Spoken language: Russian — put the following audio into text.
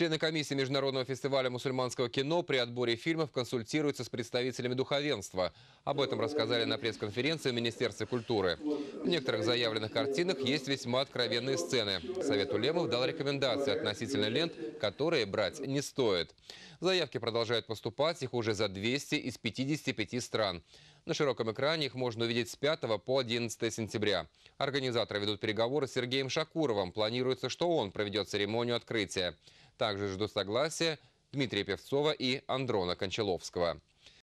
Члены комиссии Международного фестиваля мусульманского кино при отборе фильмов консультируются с представителями духовенства. Об этом рассказали на пресс-конференции Министерства культуры. В некоторых заявленных картинах есть весьма откровенные сцены. Совет Улемов дал рекомендации относительно лент, которые брать не стоит. Заявки продолжают поступать, их уже за 200 из 55 стран. На широком экране их можно увидеть с 5 по 11 сентября. Организаторы ведут переговоры с Сергеем Шакуровым. Планируется, что он проведет церемонию открытия. Также жду согласия Дмитрия Певцова и Андрона Кончаловского.